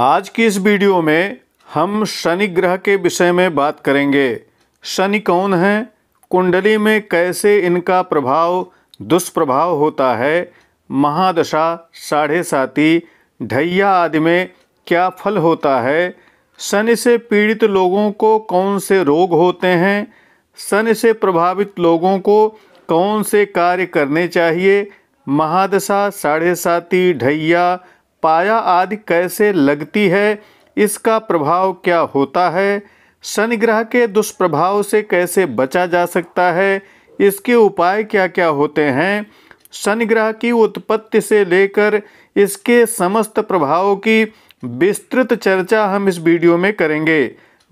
आज की इस वीडियो में हम शनि ग्रह के विषय में बात करेंगे शनि कौन है कुंडली में कैसे इनका प्रभाव दुष्प्रभाव होता है महादशा साढ़े साथी ढैया आदि में क्या फल होता है शनि से पीड़ित लोगों को कौन से रोग होते हैं शनि से प्रभावित लोगों को कौन से कार्य करने चाहिए महादशा साढ़े साथी ढैया पाया आदि कैसे लगती है इसका प्रभाव क्या होता है शनिग्रह के दुष्प्रभाव से कैसे बचा जा सकता है इसके उपाय क्या क्या होते हैं शनिग्रह की उत्पत्ति से लेकर इसके समस्त प्रभावों की विस्तृत चर्चा हम इस वीडियो में करेंगे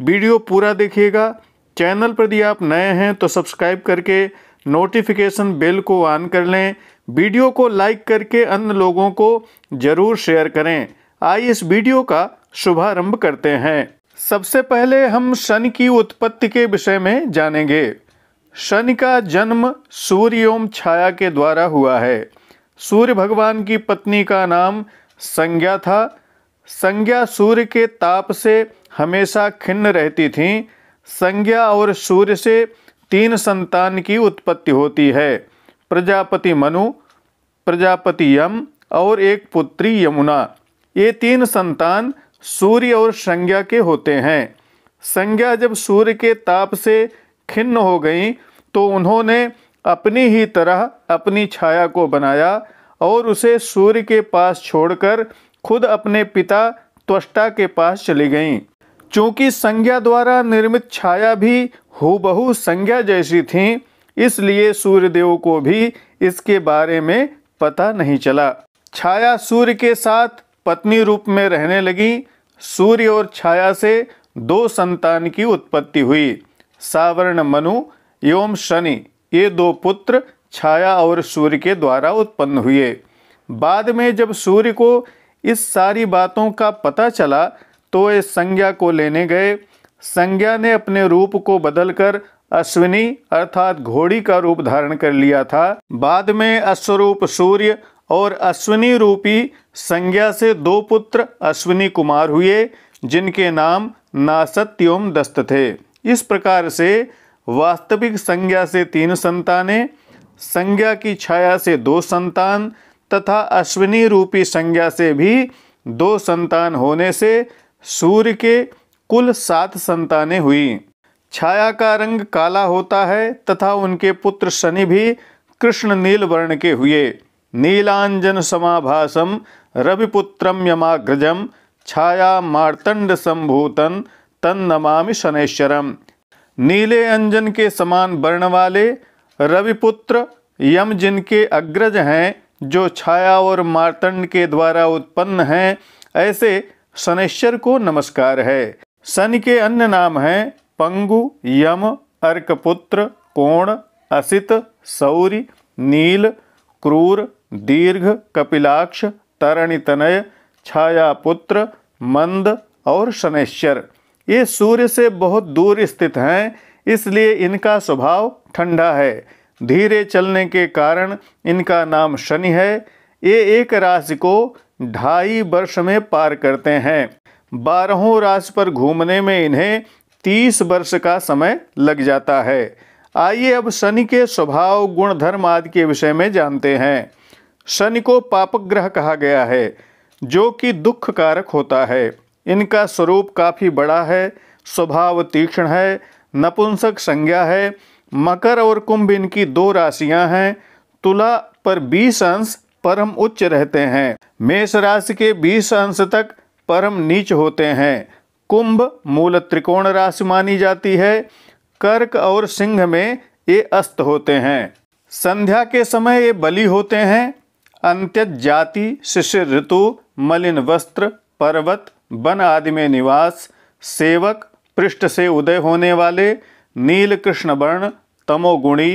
वीडियो पूरा देखिएगा चैनल पर यदि आप नए हैं तो सब्सक्राइब करके नोटिफिकेशन बेल को ऑन कर लें वीडियो को लाइक करके अन्य लोगों को जरूर शेयर करें आइए इस वीडियो का शुभारंभ करते हैं सबसे पहले हम शनि की उत्पत्ति के विषय में जानेंगे शनि का जन्म सूर्योम छाया के द्वारा हुआ है सूर्य भगवान की पत्नी का नाम संज्ञा था संज्ञा सूर्य के ताप से हमेशा खिन्न रहती थी संज्ञा और सूर्य से तीन संतान की उत्पत्ति होती है प्रजापति मनु प्रजापति यम और एक पुत्री यमुना ये तीन संतान सूर्य और संज्ञा के होते हैं संज्ञा जब सूर्य के ताप से खिन्न हो गई तो उन्होंने अपनी ही तरह अपनी छाया को बनाया और उसे सूर्य के पास छोड़कर खुद अपने पिता त्वष्टा के पास चली गईं चूँकि संज्ञा द्वारा निर्मित छाया भी हूबहू संज्ञा जैसी थी इसलिए सूर्यदेव को भी इसके बारे में पता नहीं चला छाया सूर्य के साथ पत्नी रूप में रहने लगी सूर्य और छाया से दो संतान की उत्पत्ति हुई सावर्ण मनु एवं शनि ये दो पुत्र छाया और सूर्य के द्वारा उत्पन्न हुए बाद में जब सूर्य को इस सारी बातों का पता चला तो वे संज्ञा को लेने गए संज्ञा ने अपने रूप को बदलकर अश्विनी अर्थात घोड़ी का रूप धारण कर लिया था बाद में अश्वरूप सूर्य और अश्विनी रूपी संज्ञा से दो पुत्र अश्विनी कुमार हुए जिनके नाम नासत्योम दस्त थे इस प्रकार से वास्तविक संज्ञा से तीन संतानें संज्ञा की छाया से दो संतान तथा अश्विनी रूपी संज्ञा से भी दो संतान होने से सूर्य के कुल सात संतानें हुई छाया का रंग काला होता है तथा उनके पुत्र शनि भी कृष्ण नील वर्ण के हुए नीलांजन समाभासम रविपुत्रम यमाग्रजम छाया मार्तंड संभूतन तन नमामि शनेश्वरम नीले अंजन के समान वर्ण वाले रविपुत्र यम जिनके अग्रज हैं जो छाया और मार्तंड के द्वारा उत्पन्न हैं ऐसे शनेश्वर को नमस्कार है शनि के अन्य नाम हैं पंगु यम अर्कपुत्र कोण असित सौरी नील क्रूर दीर्घ कपिलाक्ष तरणितनय छायापुत्र मंद और शनैश्चर ये सूर्य से बहुत दूर स्थित हैं इसलिए इनका स्वभाव ठंडा है धीरे चलने के कारण इनका नाम शनि है ये एक राशि को ढाई वर्ष में पार करते हैं बारहों राशि पर घूमने में इन्हें तीस वर्ष का समय लग जाता है आइए अब शनि के स्वभाव गुण धर्म आदि के विषय में जानते हैं शनि को पापक ग्रह कहा गया है जो कि दुख कारक होता है इनका स्वरूप काफ़ी बड़ा है स्वभाव तीक्ष्ण है नपुंसक संज्ञा है मकर और कुंभ इनकी दो राशियां हैं तुला पर 20 अंश परम उच्च रहते हैं मेष राशि के 20 अंश तक परम नीच होते हैं कुंभ मूल त्रिकोण राशि मानी जाती है कर्क और सिंह में ये अस्त होते हैं संध्या के समय ये बलि होते हैं अंत्यत जाति शिशिर ऋतु मलिन वस्त्र पर्वत वन आदि में निवास सेवक पृष्ठ से उदय होने वाले नील कृष्ण वर्ण तमोगुणी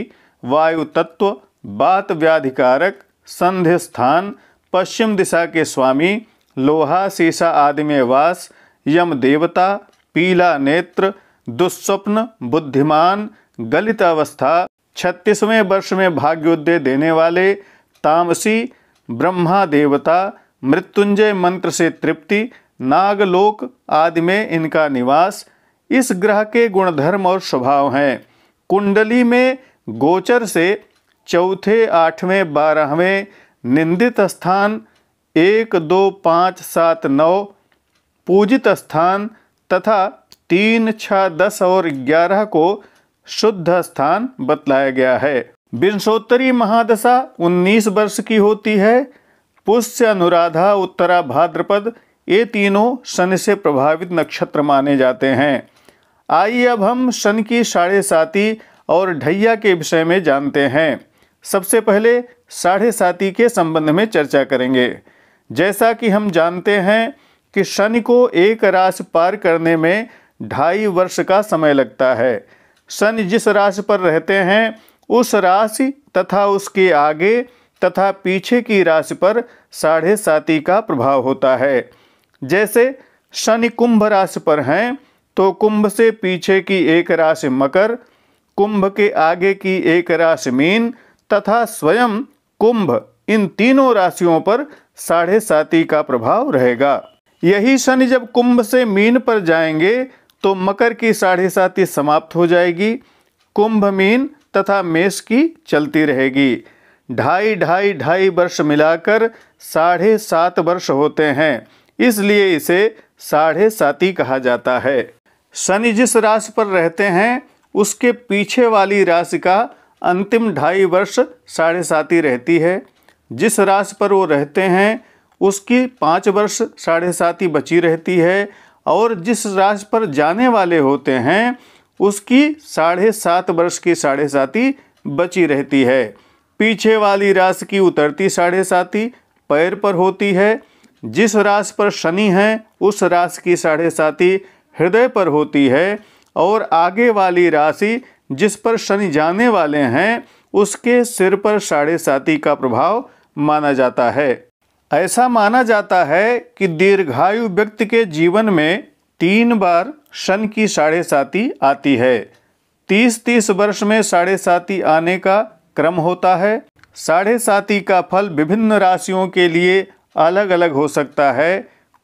वायु तत्व बात व्याधिकारक संध्य स्थान पश्चिम दिशा के स्वामी लोहा सीसा आदि में वास यम देवता पीला नेत्र दुस्वप्न बुद्धिमान गलित अवस्था छत्तीसवें वर्ष में भाग्योदय देने वाले तामसी ब्रह्मा देवता मृत्युंजय मंत्र से तृप्ति नागलोक आदि में इनका निवास इस ग्रह के गुणधर्म और स्वभाव हैं कुंडली में गोचर से चौथे आठवें बारहवें निंदित स्थान एक दो पाँच सात नौ पूजित स्थान तथा तीन छः दस और ग्यारह को शुद्ध स्थान बतलाया गया है विंशोत्तरी महादशा उन्नीस वर्ष की होती है पुष्य अनुराधा उत्तरा भाद्रपद ये तीनों शन से प्रभावित नक्षत्र माने जाते हैं आइए अब हम शन की साढ़े साती और ढैया के विषय में जानते हैं सबसे पहले साढ़े साती के संबंध में चर्चा करेंगे जैसा कि हम जानते हैं कि शनि को एक राशि पार करने में ढाई वर्ष का समय लगता है शनि जिस राशि पर रहते हैं उस राशि तथा उसके आगे तथा पीछे की राशि पर साढ़े साती का प्रभाव होता है जैसे शनि कुंभ राशि पर हैं तो कुंभ से पीछे की एक राशि मकर कुंभ के आगे की एक राशि मीन तथा स्वयं कुंभ इन तीनों राशियों पर साढ़े साती का प्रभाव रहेगा यही शनि जब कुंभ से मीन पर जाएंगे तो मकर की साढ़े साती समाप्त हो जाएगी कुंभ मीन तथा मेष की चलती रहेगी ढाई ढाई ढाई वर्ष मिलाकर साढ़े सात वर्ष होते हैं इसलिए इसे साढ़े साती कहा जाता है शनि जिस राशि पर रहते हैं उसके पीछे वाली राशि का अंतिम ढाई वर्ष साढ़े साती रहती है जिस राशि पर वो रहते हैं उसकी पाँच वर्ष साढ़े सात ही बची रहती है और जिस राशि पर जाने वाले होते हैं उसकी साढ़े सात वर्ष की साढ़े साती बची रहती है पीछे वाली राशि की उतरती साढ़े साती पैर पर होती है जिस राशि पर शनि है उस राशि की साढ़े साती हृदय पर होती है और आगे वाली राशि जिस पर शनि जाने वाले हैं उसके सिर पर साढ़े साती का प्रभाव माना जाता है ऐसा माना जाता है कि दीर्घायु व्यक्ति के जीवन में तीन बार शन की साढ़े साती आती है तीस तीस वर्ष में साढ़े साती आने का क्रम होता है साढ़े साती का फल विभिन्न राशियों के लिए अलग अलग हो सकता है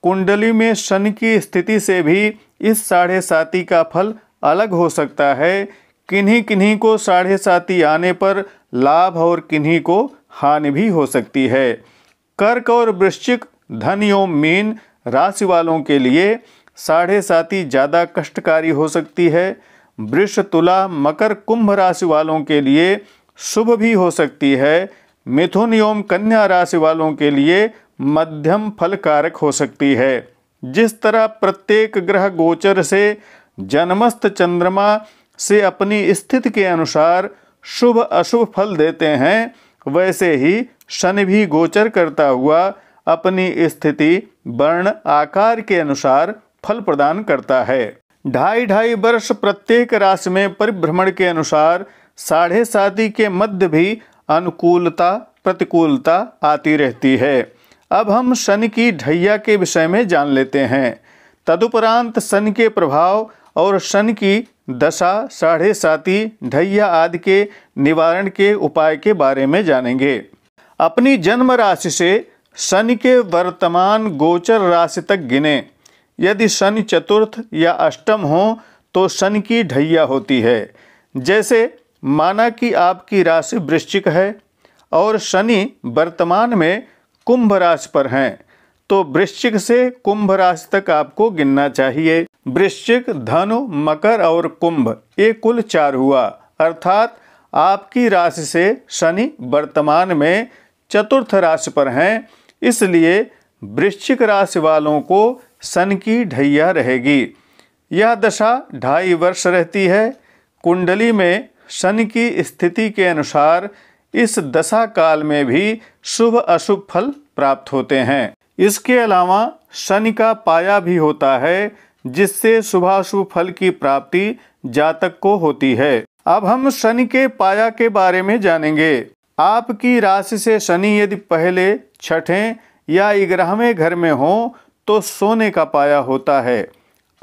कुंडली में शन की स्थिति से भी इस साढ़े साती का फल अलग हो सकता है किन्हीं किन्हीं को साढ़े साती आने पर लाभ और किन्हीं को हानि भी हो सकती है कर्क और वृश्चिक धन एवं मीन राशि वालों के लिए साढ़े साथी ज़्यादा कष्टकारी हो सकती है वृष तुला मकर कुंभ राशि वालों के लिए शुभ भी हो सकती है मिथुन एवं कन्या राशि वालों के लिए मध्यम फल कारक हो सकती है जिस तरह प्रत्येक ग्रह गोचर से जन्मस्थ चंद्रमा से अपनी स्थिति के अनुसार शुभ अशुभ फल देते हैं वैसे ही शनि भी गोचर करता हुआ अपनी स्थिति वर्ण आकार के अनुसार फल प्रदान करता है ढाई ढाई वर्ष प्रत्येक राशि में परिभ्रमण के अनुसार साढ़े साती के मध्य भी अनुकूलता प्रतिकूलता आती रहती है अब हम शनि की ढैया के विषय में जान लेते हैं तदुपरांत शनि के प्रभाव और शनि की दशा साढ़े साती ढैया आदि के निवारण के उपाय के बारे में जानेंगे अपनी जन्म राशि से शनि के वर्तमान गोचर राशि तक गिने यदि शनि चतुर्थ या अष्टम हो तो शनि की ढैया होती है जैसे माना कि आपकी राशि वृश्चिक है और शनि वर्तमान में कुंभ राशि पर हैं तो वृश्चिक से कुंभ राशि तक आपको गिनना चाहिए वृश्चिक धनु मकर और कुंभ ये कुल चार हुआ अर्थात आपकी राशि से शनि वर्तमान में चतुर्थ राशि पर हैं इसलिए वृश्चिक राशि वालों को सन की ढैया रहेगी यह दशा ढाई वर्ष रहती है कुंडली में सन की स्थिति के अनुसार इस दशा काल में भी शुभ अशुभ फल प्राप्त होते हैं इसके अलावा शनि का पाया भी होता है जिससे शुभाशुभ फल की प्राप्ति जातक को होती है अब हम शनि के पाया के बारे में जानेंगे आपकी राशि से शनि यदि पहले छठें या ग्यारहवें घर में हो तो सोने का पाया होता है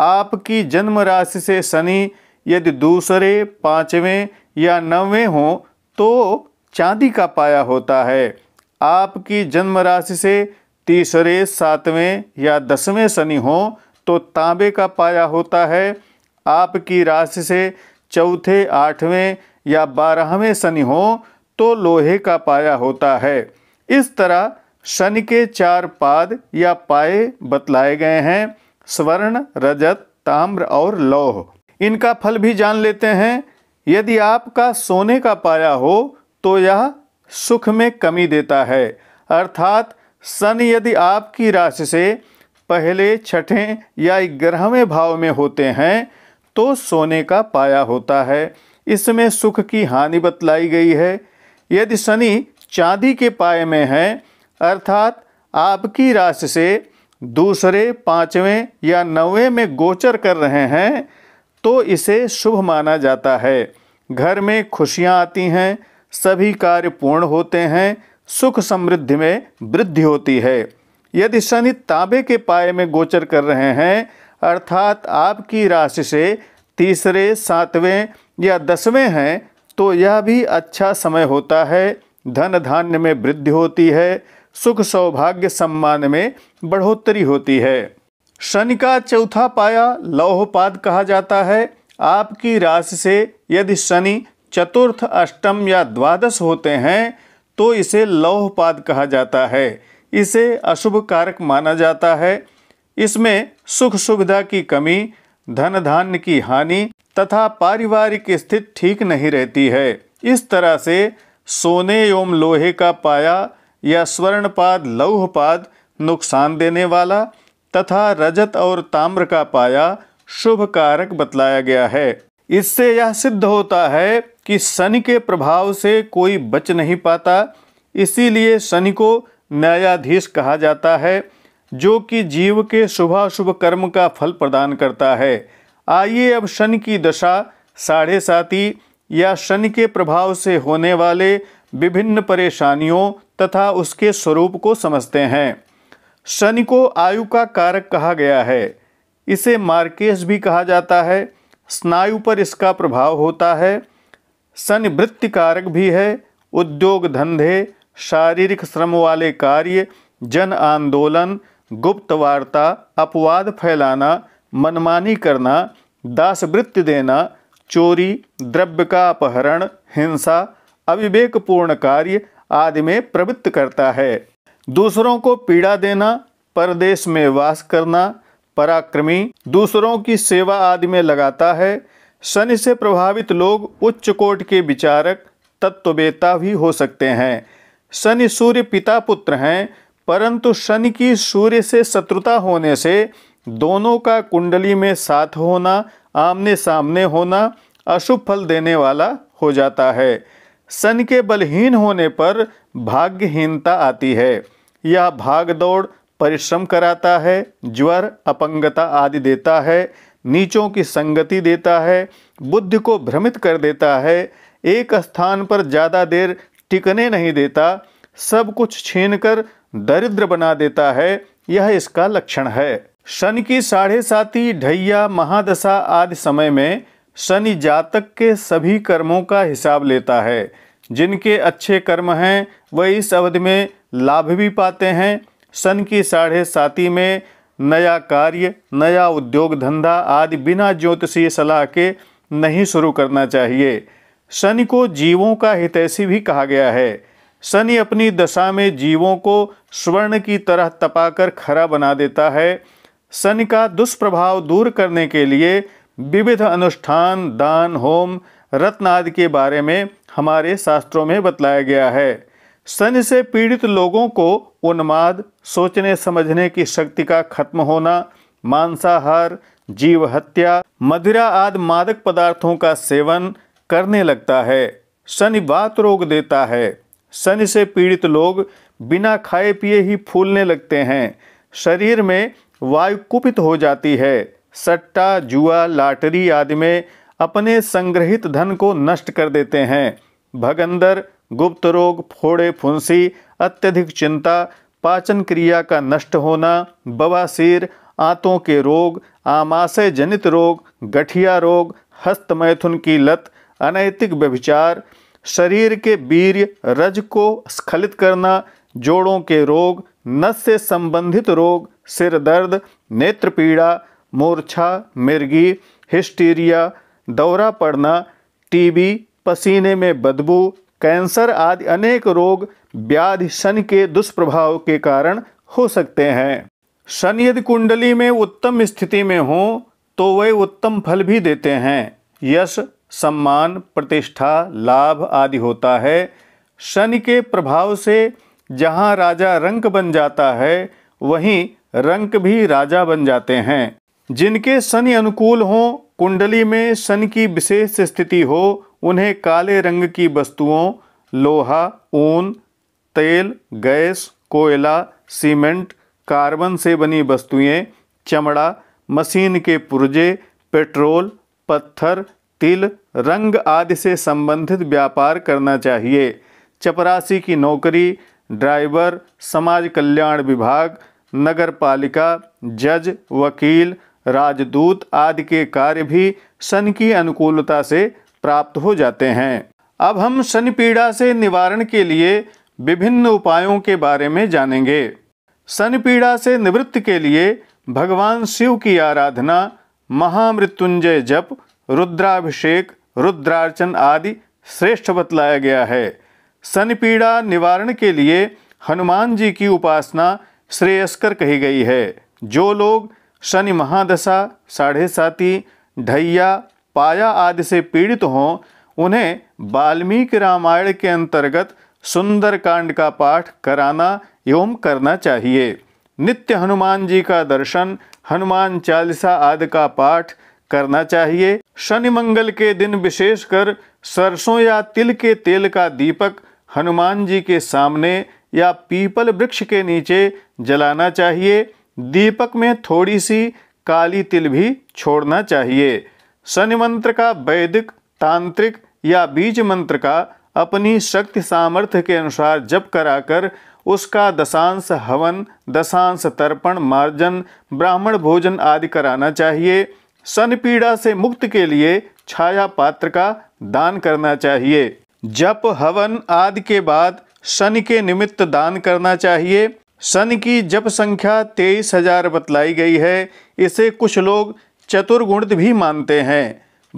आपकी जन्म राशि से शनि यदि दूसरे पाँचवें या नवें हो तो चांदी का पाया होता है आपकी जन्म राशि से तीसरे सातवें या दसवें शनि हो तो तांबे का पाया होता है आपकी राशि से चौथे आठवें या बारहवें शनि हो तो लोहे का पाया होता है इस तरह शनि के चार पाद या पाए बतलाए गए हैं स्वर्ण रजत ताम्र और लौह इनका फल भी जान लेते हैं यदि आपका सोने का पाया हो तो यह सुख में कमी देता है अर्थात सन यदि आपकी राशि से पहले छठे या ग्रहवें भाव में होते हैं तो सोने का पाया होता है इसमें सुख की हानि बतलाई गई है यदि शनि चांदी के पाए में है अर्थात आपकी राशि से दूसरे पाँचवें या नवें में गोचर कर रहे हैं तो इसे शुभ माना जाता है घर में खुशियाँ आती हैं सभी कार्य पूर्ण होते हैं सुख समृद्धि में वृद्धि होती है यदि शनि तांबे के पाए में गोचर कर रहे हैं अर्थात आपकी राशि से तीसरे सातवें या दसवें हैं तो यह भी अच्छा समय होता है धन धान्य में वृद्धि होती है सुख सौभाग्य सम्मान में बढ़ोतरी होती है शनि का चौथा पाया लौहपाद कहा जाता है आपकी राशि से यदि शनि चतुर्थ अष्टम या द्वादश होते हैं तो इसे लौहपाद कहा जाता है इसे अशुभ कारक माना जाता है इसमें सुख सुविधा की कमी धन धान्य की हानि तथा पारिवारिक स्थिति ठीक नहीं रहती है इस तरह से सोने एवं लोहे का पाया या स्वर्णपाद लौहपाद नुकसान देने वाला तथा रजत और ताम्र का पाया शुभ कारक बतलाया गया है इससे यह सिद्ध होता है कि शनि के प्रभाव से कोई बच नहीं पाता इसीलिए शनि को न्यायाधीश कहा जाता है जो कि जीव के शुभाशुभ कर्म का फल प्रदान करता है आइए अब शनि की दशा साढ़े साथी या शनि के प्रभाव से होने वाले विभिन्न परेशानियों तथा उसके स्वरूप को समझते हैं शनि को आयु का कारक कहा गया है इसे मार्केश भी कहा जाता है स्नायु पर इसका प्रभाव होता है शनि वृत्ति कारक भी है उद्योग धंधे शारीरिक श्रम वाले कार्य जन आंदोलन गुप्त वार्ता अपवाद फैलाना मनमानी करना दासवृत्ति देना चोरी द्रव्य का अपहरण हिंसा अविवेकपूर्ण कार्य आदि में प्रवृत्त करता है दूसरों को पीड़ा देना परदेश में वास करना पराक्रमी दूसरों की सेवा आदि में लगाता है शनि से प्रभावित लोग उच्च कोट के विचारक तत्ववेता भी हो सकते हैं शनि सूर्य पिता पुत्र हैं परंतु शनि की सूर्य से शत्रुता होने से दोनों का कुंडली में साथ होना आमने सामने होना अशुभ फल देने वाला हो जाता है सन के बलहीन होने पर भाग्यहीनता आती है यह भाग दौड़ परिश्रम कराता है ज्वर अपंगता आदि देता है नीचों की संगति देता है बुद्धि को भ्रमित कर देता है एक स्थान पर ज़्यादा देर टिकने नहीं देता सब कुछ छीन कर दरिद्र बना देता है यह इसका लक्षण है शनि की साढ़े साथी ढैया महादशा आदि समय में शनि जातक के सभी कर्मों का हिसाब लेता है जिनके अच्छे कर्म हैं वह इस अवधि में लाभ भी पाते हैं शनि की साढ़े साथी में नया कार्य नया उद्योग धंधा आदि बिना ज्योतिषीय सलाह के नहीं शुरू करना चाहिए शनि को जीवों का हितैषी भी कहा गया है शनि अपनी दशा में जीवों को स्वर्ण की तरह तपाकर खरा बना देता है शनि का दुष्प्रभाव दूर करने के लिए विविध अनुष्ठान दान होम रत्न आदि के बारे में हमारे शास्त्रों में बतलाया गया है शनि से पीड़ित लोगों को उन्माद सोचने समझने की शक्ति का खत्म होना मांसाहार जीव हत्या मदिरा आदि मादक पदार्थों का सेवन करने लगता है शनि बात रोग देता है शनि से पीड़ित लोग बिना खाए पिए ही फूलने लगते हैं शरीर में वायु कुपित हो जाती है सट्टा जुआ लाटरी आदि में अपने संग्रहित धन को नष्ट कर देते हैं भगंदर गुप्त रोग फोड़े फुंसी अत्यधिक चिंता पाचन क्रिया का नष्ट होना बवासीर आंतों के रोग आमाशय जनित रोग गठिया रोग हस्तमैथुन की लत अनैतिक व्यभिचार शरीर के वीर्य रज को स्खलित करना जोड़ों के रोग नस से संबंधित रोग सिर दर्द नेत्र पीड़ा मूर्छा मिर्गी हिस्टीरिया दौरा पड़ना टीबी पसीने में बदबू कैंसर आदि अनेक रोग व्याधि शनि के दुष्प्रभाव के कारण हो सकते हैं शनि यदि कुंडली में उत्तम स्थिति में हो तो वे उत्तम फल भी देते हैं यश सम्मान प्रतिष्ठा लाभ आदि होता है शनि के प्रभाव से जहाँ राजा रंक बन जाता है वहीं रंक भी राजा बन जाते हैं जिनके शनि अनुकूल हों कुंडली में शनि की विशेष स्थिति हो उन्हें काले रंग की वस्तुओं लोहा ऊन तेल गैस कोयला सीमेंट कार्बन से बनी वस्तुएं, चमड़ा मशीन के पुर्जे पेट्रोल पत्थर तिल रंग आदि से संबंधित व्यापार करना चाहिए चपरासी की नौकरी ड्राइवर समाज कल्याण विभाग नगर पालिका जज वकील राजदूत आदि के कार्य भी सन की अनुकूलता से प्राप्त हो जाते हैं अब हम सन पीड़ा से निवारण के लिए विभिन्न उपायों के बारे में जानेंगे सन पीड़ा से निवृत्ति के लिए भगवान शिव की आराधना महामृत्युंजय जप रुद्राभिषेक रुद्रार्चन आदि श्रेष्ठ बतलाया गया है सन पीड़ा निवारण के लिए हनुमान जी की उपासना श्रेयस्कर कही गई है जो लोग शनि महादशा साढ़े साथी ढैया पाया आदि से पीड़ित हों उन्हें वाल्मीकि रामायण के अंतर्गत सुंदरकांड का पाठ कराना एवं करना चाहिए नित्य हनुमान जी का दर्शन हनुमान चालीसा आदि का पाठ करना चाहिए शनि मंगल के दिन विशेषकर सरसों या तिल के तेल का दीपक हनुमान जी के सामने या पीपल वृक्ष के नीचे जलाना चाहिए दीपक में थोड़ी सी काली तिल भी छोड़ना चाहिए शनि मंत्र का वैदिक तांत्रिक या बीज मंत्र का अपनी शक्ति सामर्थ्य के अनुसार जप कराकर उसका दशांश हवन दशांश तर्पण मार्जन ब्राह्मण भोजन आदि कराना चाहिए सन पीड़ा से मुक्त के लिए छाया पात्र का दान करना चाहिए जप हवन आदि के बाद सन के निमित्त दान करना चाहिए सन की जप संख्या तेईस हजार बतलाई गई है इसे कुछ लोग चतुर्गुणित भी मानते हैं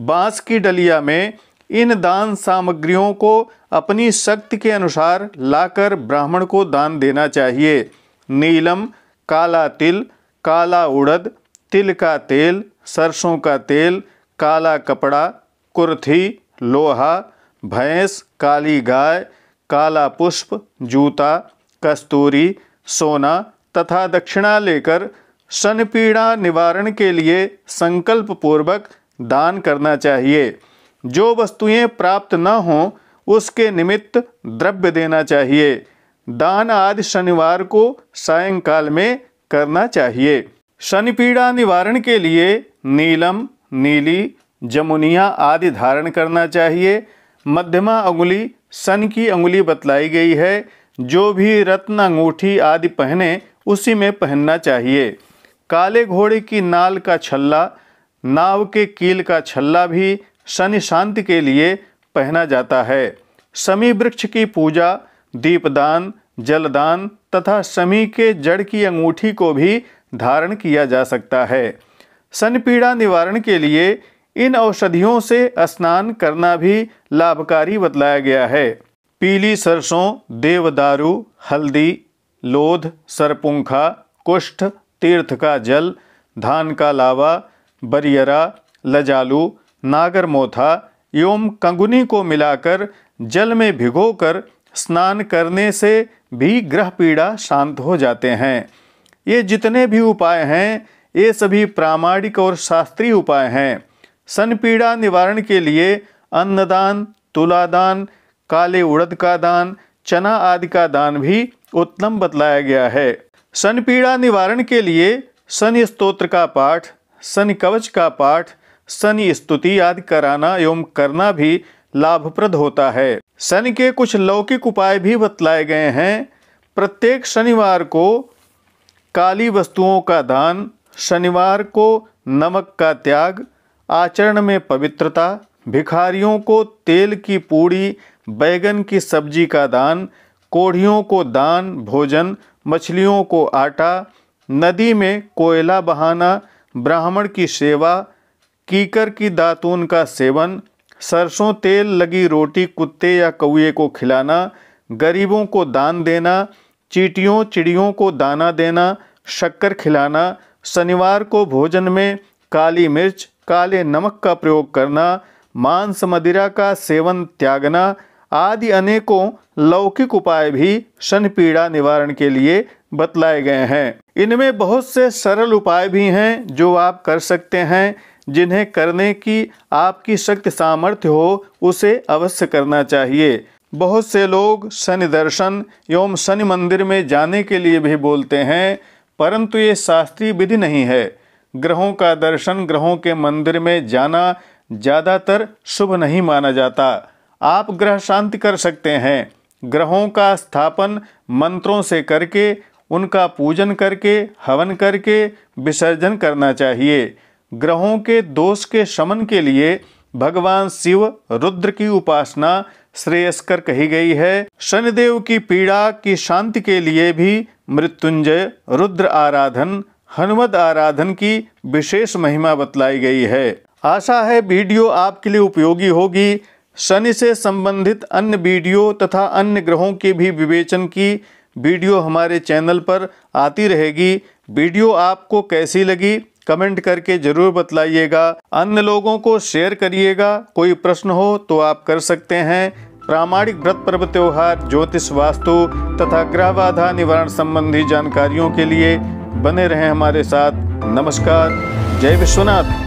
बांस की डलिया में इन दान सामग्रियों को अपनी शक्ति के अनुसार लाकर ब्राह्मण को दान देना चाहिए नीलम काला तिल काला उड़द तिल का तेल सरसों का तेल काला कपड़ा कुर्थी लोहा भैंस काली गाय काला पुष्प जूता कस्तूरी सोना तथा दक्षिणा लेकर सन पीड़ा निवारण के लिए संकल्प पूर्वक दान करना चाहिए जो वस्तुएं प्राप्त न हों उसके निमित्त द्रव्य देना चाहिए दान आदि शनिवार को सायंकाल में करना चाहिए शनि पीड़ा निवारण के लिए नीलम नीली जमुनिया आदि धारण करना चाहिए मध्यमा अंगुली सन की अंगुली बतलाई गई है जो भी रत्न अंगूठी आदि पहने उसी में पहनना चाहिए काले घोड़े की नाल का छल्ला नाव के कील का छल्ला भी शनि शांति के लिए पहना जाता है समी वृक्ष की पूजा दीपदान जलदान तथा समी के जड़ की अंगूठी को भी धारण किया जा सकता है सन पीड़ा निवारण के लिए इन औषधियों से स्नान करना भी लाभकारी बतलाया गया है पीली सरसों देवदारू हल्दी लोध सरपुंखा कुष्ठ तीर्थ का जल धान का लावा बरियरा लजालू नागरमोथा एवं कंगुनी को मिलाकर जल में भिगोकर स्नान करने से भी ग्रह पीड़ा शांत हो जाते हैं ये जितने भी उपाय हैं ये सभी प्रामाणिक और शास्त्रीय उपाय हैं सन पीड़ा निवारण के लिए अन्नदान तुलादान काले उड़द का दान चना आदि का दान भी उत्तम बतलाया गया है सन पीड़ा निवारण के लिए सन स्त्रोत्र का पाठ सन कवच का पाठ सन स्तुति आदि कराना एवं करना भी लाभप्रद होता है सन के कुछ लौकिक उपाय भी बतलाए गए हैं प्रत्येक शनिवार को काली वस्तुओं का दान शनिवार को नमक का त्याग आचरण में पवित्रता भिखारियों को तेल की पूड़ी बैगन की सब्जी का दान कोढ़ियों को दान भोजन मछलियों को आटा नदी में कोयला बहाना ब्राह्मण की सेवा कीकर की दातून का सेवन सरसों तेल लगी रोटी कुत्ते या कौए को खिलाना गरीबों को दान देना चीटियों चिड़ियों को दाना देना शक्कर खिलाना शनिवार को भोजन में काली मिर्च काले नमक का प्रयोग करना मांस मदिरा का सेवन त्यागना आदि अनेकों लौकिक उपाय भी शन पीड़ा निवारण के लिए बतलाए गए हैं इनमें बहुत से सरल उपाय भी हैं जो आप कर सकते हैं जिन्हें करने की आपकी शक्ति सामर्थ्य हो उसे अवश्य करना चाहिए बहुत से लोग शनि दर्शन एवं शनि मंदिर में जाने के लिए भी बोलते हैं परंतु ये शास्त्रीय विधि नहीं है ग्रहों का दर्शन ग्रहों के मंदिर में जाना ज़्यादातर शुभ नहीं माना जाता आप ग्रह शांति कर सकते हैं ग्रहों का स्थापन मंत्रों से करके उनका पूजन करके हवन करके विसर्जन करना चाहिए ग्रहों के दोष के शमन के लिए भगवान शिव रुद्र की उपासना श्रेयस्कर कही गई है शनिदेव की पीड़ा की शांति के लिए भी मृत्युंजय रुद्र आराधन हनुमत आराधन की विशेष महिमा बतलाई गई है आशा है वीडियो आपके लिए उपयोगी होगी शनि से संबंधित अन्य वीडियो तथा अन्य ग्रहों के भी विवेचन की वीडियो हमारे चैनल पर आती रहेगी वीडियो आपको कैसी लगी कमेंट करके ज़रूर बतलाइएगा अन्य लोगों को शेयर करिएगा कोई प्रश्न हो तो आप कर सकते हैं प्रामाणिक व्रत पर्व त्योहार ज्योतिष वास्तु तथा ग्रह बाधा निवारण संबंधी जानकारियों के लिए बने रहें हमारे साथ नमस्कार जय विश्वनाथ